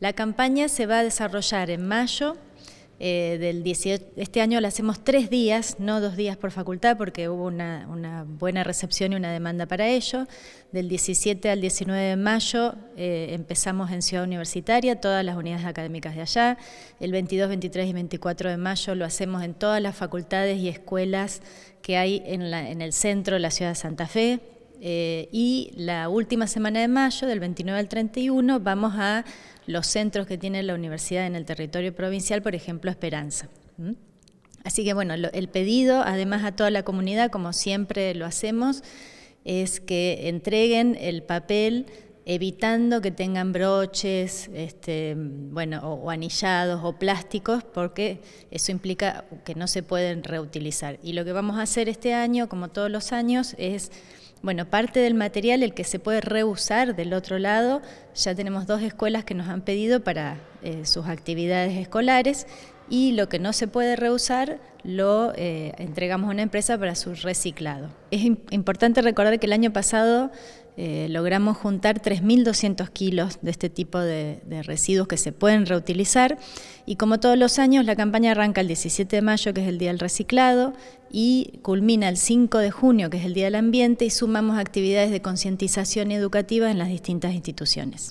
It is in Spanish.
La campaña se va a desarrollar en mayo eh, del Este año la hacemos tres días, no dos días por facultad, porque hubo una, buena recepción y una demanda para ello. Del 17 al 19 de mayo eh, empezamos en Ciudad Universitaria, todas las unidades académicas de allá. El 22, 23 y 24 de mayo lo hacemos en todas las facultades y escuelas que hay en el centro de la ciudad de Santa Fe. Eh, y la última semana de mayo, del 29 al 31, vamos a los centros que tiene la universidad en el territorio provincial, por ejemplo, Esperanza. Así que bueno, el pedido, además a toda la comunidad, como siempre lo hacemos, es que entreguen el papel evitando que tengan broches, este, bueno, o, anillados o plásticos, porque eso implica que no se pueden reutilizar. Y lo que vamos a hacer este año, como todos los años, es bueno, parte del material, el que se puede reusar del otro lado, ya tenemos dos escuelas que nos han pedido para eh, sus actividades escolares y lo que no se puede reusar lo eh, entregamos a una empresa para su reciclado. Es importante recordar que el año pasado eh, logramos juntar 3.200 kilos de este tipo de, de, residuos que se pueden reutilizar y como todos los años la campaña arranca el 17 de mayo que es el Día del Reciclado y culmina el 5 de junio que es el Día del Ambiente y sumamos actividades de concientización educativa en las distintas instituciones.